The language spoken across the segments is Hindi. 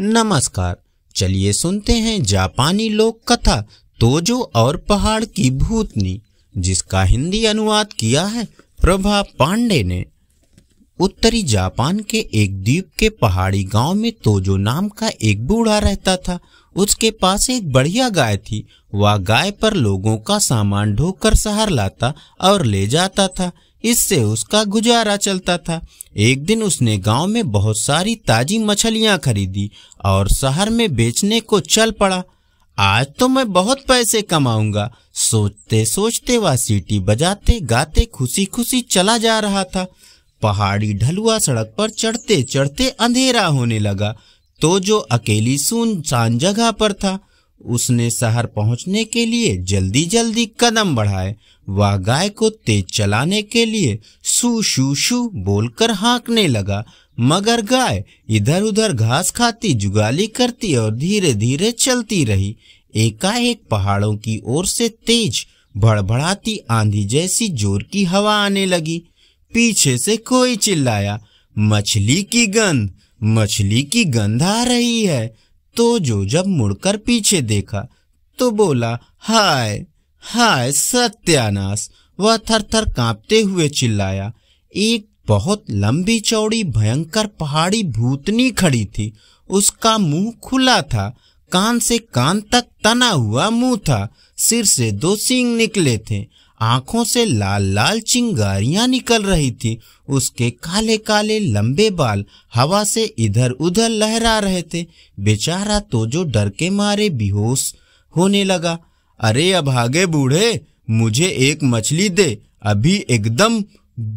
नमस्कार चलिए सुनते हैं जापानी लोक कथा तोजो और पहाड़ की भूतनी जिसका हिंदी अनुवाद किया है प्रभा पांडे ने उत्तरी जापान के एक द्वीप के पहाड़ी गांव में तोजो नाम का एक बूढ़ा रहता था उसके पास एक बढ़िया गाय थी वह गाय पर लोगों का सामान ढोकर शहर लाता और ले जाता था इससे उसका गुजारा चलता था एक दिन उसने गांव में बहुत सारी ताजी मछलियां खरीदी और शहर में बेचने को चल पड़ा आज तो मैं बहुत पैसे कमाऊंगा सोचते सोचते वह सीटी बजाते गाते खुशी खुशी चला जा रहा था पहाड़ी ढलुआ सड़क पर चढ़ते चढ़ते अंधेरा होने लगा तो जो अकेली सुनसान जगह पर था उसने शहर पहुंचने के लिए जल्दी जल्दी कदम बढ़ाए वह गाय को तेज चलाने के लिए सु शु शू बोलकर हाँकने लगा मगर गाय इधर उधर घास खाती जुगाली करती और धीरे धीरे चलती रही एकाएक पहाड़ों की ओर से तेज भड़बड़ाती आंधी जैसी जोर की हवा आने लगी पीछे से कोई चिल्लाया मछली की गंध मछली की गंध आ रही है तो जो जब मुड़कर पीछे देखा तो बोला हाय हाय सत्यानाश वह थर थर कांपते हुए चिल्लाया एक बहुत लंबी चौड़ी भयंकर पहाड़ी भूतनी खड़ी थी उसका मुंह खुला था कान से कान तक तना हुआ मुंह था सिर से दो सींग निकले थे आंखों से लाल लाल चिंगारियां निकल रही थी उसके काले काले लंबे बाल हवा से इधर उधर लहरा रहे थे बेचारा तो जो डर के मारे बेहोश होने लगा अरे अभागे बूढ़े मुझे एक मछली दे अभी एकदम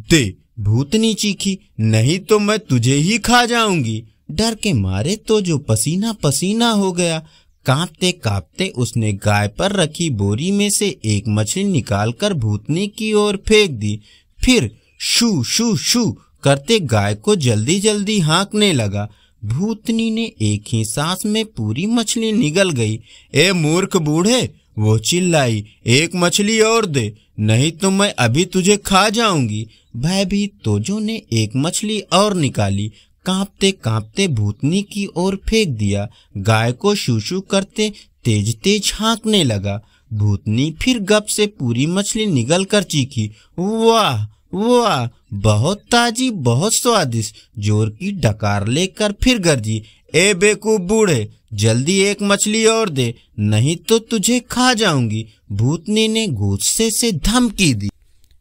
दे भूतनी चीखी नहीं तो मैं तुझे ही खा जाऊंगी डर के मारे तो जो पसीना पसीना हो गया कांपते कांपते उसने गाय पर रखी बोरी में से एक मछली निकालकर भूतनी की ओर फेंक दी फिर शू शू शू करते गाय को जल्दी जल्दी हाँकने लगा भूतनी ने एक ही सांस में पूरी मछली निगल गई ए मूर्ख बूढ़े वो चिल्लाई एक मछली और दे नहीं तो मैं अभी तुझे खा जाऊंगी भयभीत तोजो ने एक मछली और निकाली कांपते कांपते भूतनी की ओर फेंक दिया गाय को शूशु करते तेज तेज हाँकने लगा भूतनी फिर गप से पूरी मछली निगल कर चीखी वाह वाह बहुत ताजी बहुत स्वादिष्ट जोर की डकार लेकर फिर गर्जी ए बेकूफ बूढ़े जल्दी एक मछली और दे नहीं तो तुझे खा जाऊंगी भूतनी ने गुस्से से धमकी दी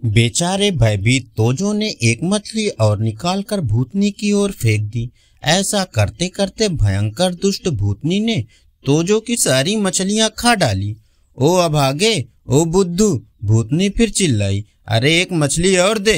बेचारे भयभीत तोजो ने एक मछली और निकालकर भूतनी की ओर फेंक दी ऐसा करते करते भयंकर दुष्ट भूतनी ने तोजो की सारी मछलियां खा डाली ओ अभागे ओ बुद्धू भूतनी फिर चिल्लाई अरे एक मछली और दे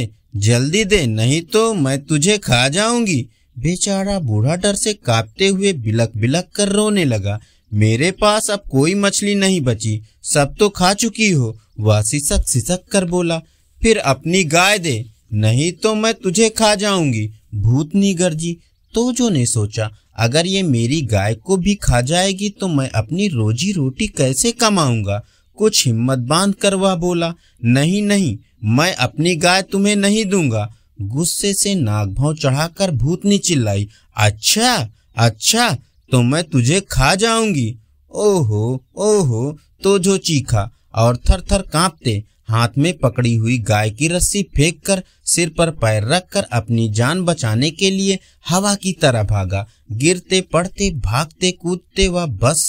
जल्दी दे नहीं तो मैं तुझे खा जाऊंगी बेचारा बूढ़ा डर से कांपते हुए बिलक बिलक कर रोने लगा मेरे पास अब कोई मछली नहीं बची सब तो खा चुकी हो वह सिसक सिसक कर बोला फिर अपनी गाय दे नहीं तो मैं तुझे खा जाऊंगी भूतनी गर्जी तोजो ने सोचा अगर ये मेरी गाय को भी खा जाएगी तो मैं अपनी रोजी रोटी कैसे कमाऊंगा कुछ हिम्मत बांध कर वह बोला नहीं नहीं मैं अपनी गाय तुम्हें नहीं दूंगा गुस्से से नाग भाव चढ़ाकर भूतनी चिल्लाई अच्छा अच्छा तो मैं तुझे खा जाऊंगी ओहो ओहो तो जो चीखा और थर थर कांपते हाथ में पकड़ी हुई गाय की रस्सी फेंककर सिर पर पैर रखकर अपनी जान बचाने के लिए हवा की तरह भागा गिरते पड़ते भागते कूदते वह बस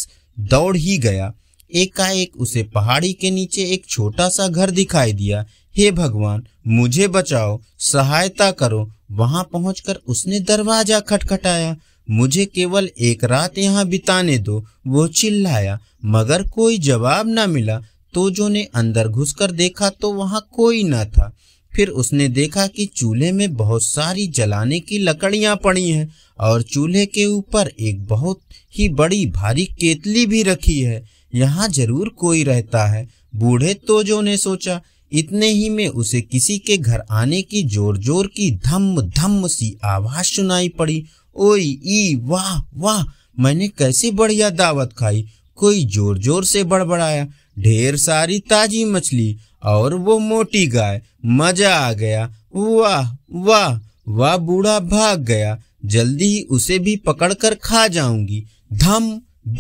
दौड़ ही गया एकाएक उसे पहाड़ी के नीचे एक छोटा सा घर दिखाई दिया हे भगवान मुझे बचाओ सहायता करो वहां पहुंचकर उसने दरवाजा खटखटाया मुझे केवल एक रात यहाँ बिताने दो वो चिल्लाया मगर कोई जवाब ना मिला तोजो ने अंदर घुसकर देखा तो वहाँ कोई न था फिर उसने देखा कि चूल्हे में बहुत सारी जलाने की लकड़ियाँ पड़ी हैं और चूल्हे के ऊपर एक बहुत ही बड़ी भारी केतली भी रखी है यहाँ जरूर कोई रहता है बूढ़े तोजो ने सोचा इतने ही में उसे किसी के घर आने की जोर जोर की धम्म धम्म सी आवाज सुनाई पड़ी ओई ई वाह वाह मैंने कैसी बढ़िया दावत खाई कोई जोर जोर से बड़बड़ाया ढेर सारी ताजी मछली और वो मोटी गाय मजा आ गया वाह वाह वाह बूढ़ा भाग गया जल्दी ही उसे भी पकड़कर खा जाऊंगी धम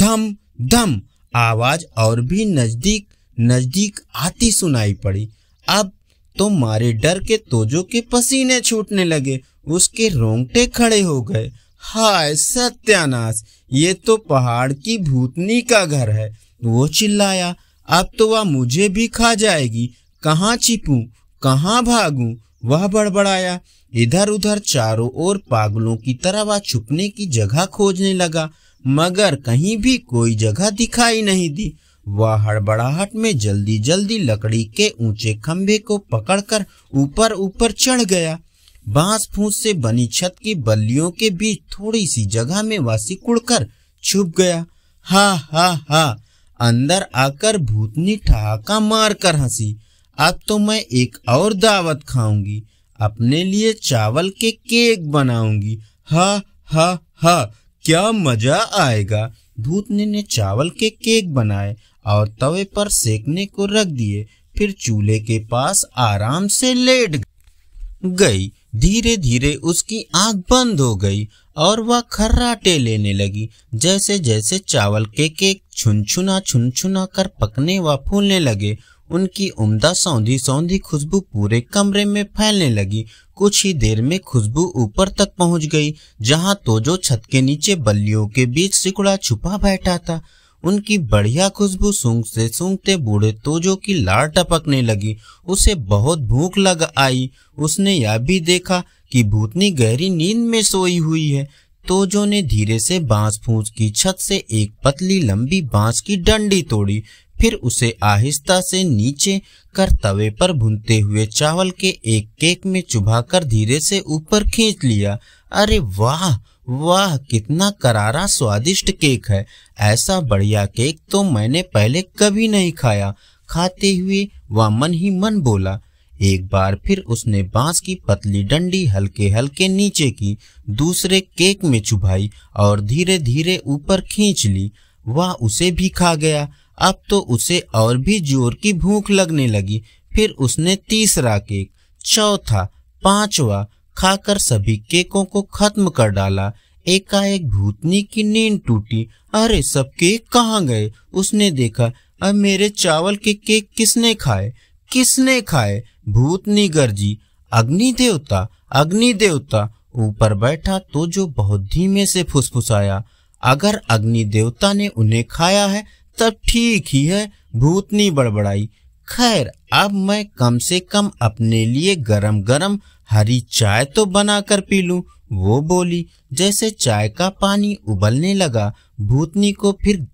धम धम आवाज और भी नजदीक नजदीक आती सुनाई पड़ी अब तो मारे डर के तोजो के पसीने छूटने लगे उसके रोंगटे खड़े हो गए हाय सत्यानाश ये तो पहाड़ की भूतनी का घर है वो चिल्लाया अब तो वह मुझे भी खा जाएगी कहाँ छिपू कहाँ भागू वह बड़बड़ाया इधर उधर चारों ओर पागलों की तरह वह छुपने की जगह खोजने लगा मगर कहीं भी कोई जगह दिखाई नहीं दी वह हड़बड़ाहट में जल्दी जल्दी लकड़ी के ऊंचे खंभे को पकड़कर ऊपर ऊपर चढ़ गया बांस फूस से बनी छत की बल्लियों के बीच थोड़ी सी जगह में वासी कुड़कर छुप गया हा हा हा अंदर आकर भूतनी ठहाका मार कर हंसी अब तो मैं एक और दावत खाऊंगी अपने लिए चावल के केक बनाऊंगी हा हा हा क्या मजा आएगा भूतनी ने चावल के केक बनाए और तवे पर सेकने को रख दिए फिर चूल्हे के पास आराम से लेट गई धीरे धीरे उसकी आंख बंद हो गई और वह खर्राटे लेने लगी जैसे जैसे चावल के केक छुनछुना छुनछुना कर पकने व फूलने लगे उनकी उम्दा सौंधी सौंधी खुशबू पूरे कमरे में फैलने लगी कुछ ही देर में खुशबू ऊपर तक पहुंच गई जहां तो जो छत के नीचे बल्लियों के बीच सिकुड़ा छुपा बैठा था उनकी बढ़िया खुशबू सूंघते सूंघते बूढ़े तोजो की लार टपकने लगी उसे बहुत भूख लग आई उसने यह भी देखा कि भूतनी गहरी नींद में सोई हुई है तोजो ने धीरे से बांस फूस की छत से एक पतली लंबी बांस की डंडी तोड़ी फिर उसे आहिस्ता से नीचे कर तवे पर भुनते हुए चावल के एक केक में चुभाकर धीरे से ऊपर खींच लिया अरे वाह वाह कितना करारा स्वादिष्ट केक है ऐसा बढ़िया केक तो मैंने पहले कभी नहीं खाया खाते हुए वह मन ही मन बोला एक बार फिर उसने बांस की पतली डंडी हल्के हल्के नीचे की दूसरे केक में चुभाई और धीरे धीरे ऊपर खींच ली वह उसे भी खा गया अब तो उसे और भी जोर की भूख लगने लगी फिर उसने तीसरा केक चौथा पांचवा खाकर सभी केकों को खत्म कर डाला एकाएक भूतनी की नींद टूटी अरे सब केक कहाँ गए उसने देखा अब मेरे चावल के केक किसने खाए किसने खाए भूतनी गर्जी अग्नि देवता अग्नि देवता ऊपर बैठा तो जो बहुत धीमे से फुसफुसाया अगर अग्नि देवता ने उन्हें खाया है तब ठीक ही है भूतनी बड़बड़ाई खैर अब मैं कम से कम अपने लिए गरम गरम हरी चाय तो बनाकर पी लूं वो बोली जैसे चाय का पानी उबलने लगा भूतनी को फिर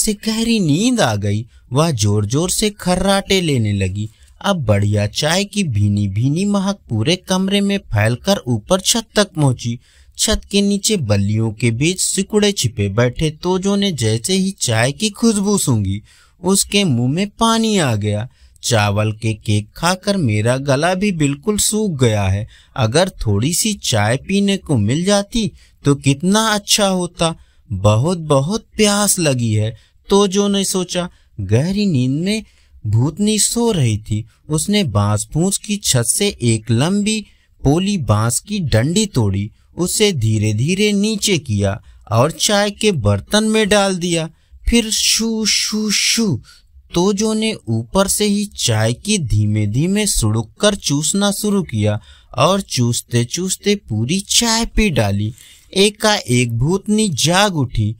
से गहरी नींद आ गई वह जोर जोर से खर्राटे लेने लगी अब बढ़िया चाय की भीनी भीनी महक पूरे कमरे में फैलकर ऊपर छत तक पहुंची छत के नीचे बल्लियों के बीच सिकुड़े छिपे बैठे तोजो ने जैसे ही चाय की खुशबू सूंगी उसके मुंह में पानी आ गया चावल के केक खाकर मेरा गला भी बिल्कुल सूख गया है अगर थोड़ी सी चाय पीने को मिल जाती तो कितना अच्छा होता बहुत बहुत प्यास लगी है तो जो ने सोचा गहरी नींद में भूतनी सो रही थी उसने बांस फूस की छत से एक लंबी पोली बांस की डंडी तोड़ी उसे धीरे धीरे नीचे किया और चाय के बर्तन में डाल दिया फिर शू शू शू तोजो ने ऊपर से ही चाय की धीमे धीमे सुड़क कर चूसना शुरू किया और चूसते चूसते पूरी चाय पी डाली एकाएक भूतनी जाग उठी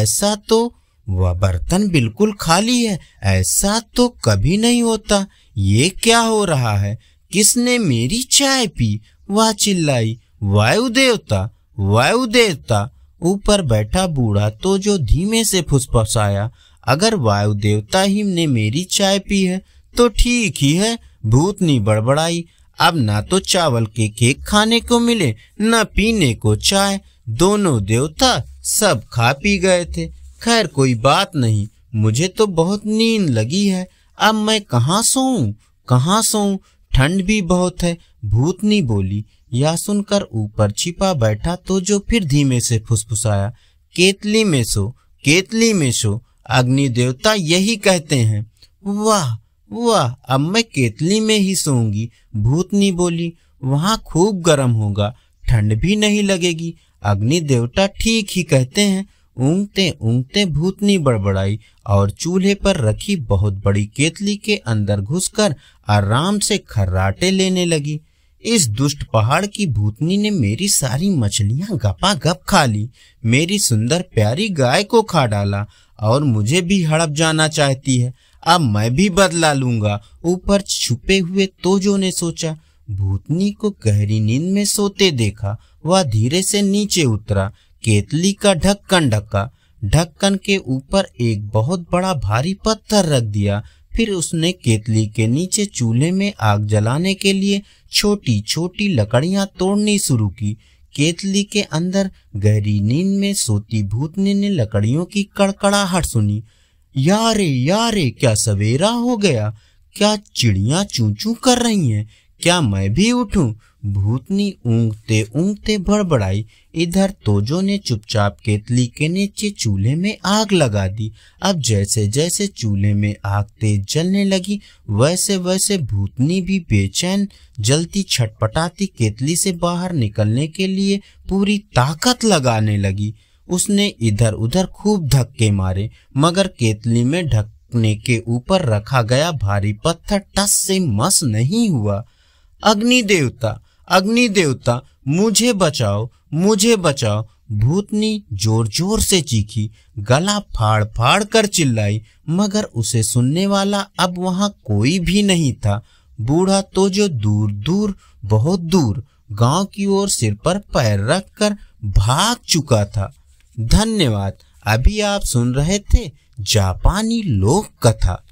ऐसा तो वह बर्तन बिल्कुल खाली है ऐसा तो कभी नहीं होता ये क्या हो रहा है किसने मेरी चाय पी वह चिल्लाई वायु देवता वायु देवता ऊपर बैठा बूढ़ा तो जो धीमे से फुसफुसाया अगर वायु देवता ही ने मेरी चाय पी है तो ठीक ही है भूतनी बड़बड़ाई अब ना तो चावल के केक खाने को मिले न पीने को चाय दोनों देवता सब खा पी गए थे खैर कोई बात नहीं मुझे तो बहुत नींद लगी है अब मैं कहाँ सोऊं कहाँ सोऊं ठंड भी बहुत है भूतनी बोली या सुनकर ऊपर छिपा बैठा तो जो फिर धीमे से फुसफुसाया केतली में सो केतली में सो अग्नि देवता यही कहते हैं वाह वाह अब मैं केतली में ही सोऊंगी भूतनी बोली वहाँ खूब गर्म होगा ठंड भी नहीं लगेगी अग्नि देवता ठीक ही कहते हैं ऊँगते ऊँगते भूतनी बड़बड़ाई और चूल्हे पर रखी बहुत बड़ी केतली के अंदर घुसकर आराम से खर्राटे लेने लगी इस दुष्ट पहाड़ की भूतनी ने मेरी सारी मछलियां गपा गप खा ली मेरी सुंदर प्यारी गाय को खा डाला और मुझे भी हड़प जाना चाहती है अब मैं भी बदला लूंगा ऊपर छुपे हुए तोजो ने सोचा भूतनी को गहरी नींद में सोते देखा वह धीरे से नीचे उतरा केतली का ढक्कन ढका ढक्कन के ऊपर एक बहुत बड़ा भारी पत्थर रख दिया फिर उसने केतली के नीचे चूल्हे में आग जलाने के लिए छोटी छोटी लकड़ियां तोड़नी शुरू की केतली के अंदर गहरी नींद में सोती भूतनी ने लकड़ियों की कड़कड़ाहट सुनी यारे यारे क्या सवेरा हो गया क्या चिड़िया चूचू कर रही हैं क्या मैं भी उठूं भूतनी ऊँगते ऊँगते बड़बड़ाई इधर तोजो ने चुपचाप केतली के नीचे चूल्हे में आग लगा दी अब जैसे जैसे चूल्हे में आग तेज जलने लगी वैसे वैसे भूतनी भी बेचैन जलती छटपटाती केतली से बाहर निकलने के लिए पूरी ताकत लगाने लगी उसने इधर उधर खूब धक्के मारे मगर केतली में ढकने के ऊपर रखा गया भारी पत्थर टस से मस नहीं हुआ अग्नि देवता अग्नि देवता मुझे बचाओ मुझे बचाओ भूतनी जोर जोर से चीखी गला फाड़ फाड़ कर चिल्लाई मगर उसे सुनने वाला अब वहां कोई भी नहीं था बूढ़ा तो जो दूर दूर बहुत दूर गांव की ओर सिर पर पैर रख कर भाग चुका था धन्यवाद अभी आप सुन रहे थे जापानी लोक कथा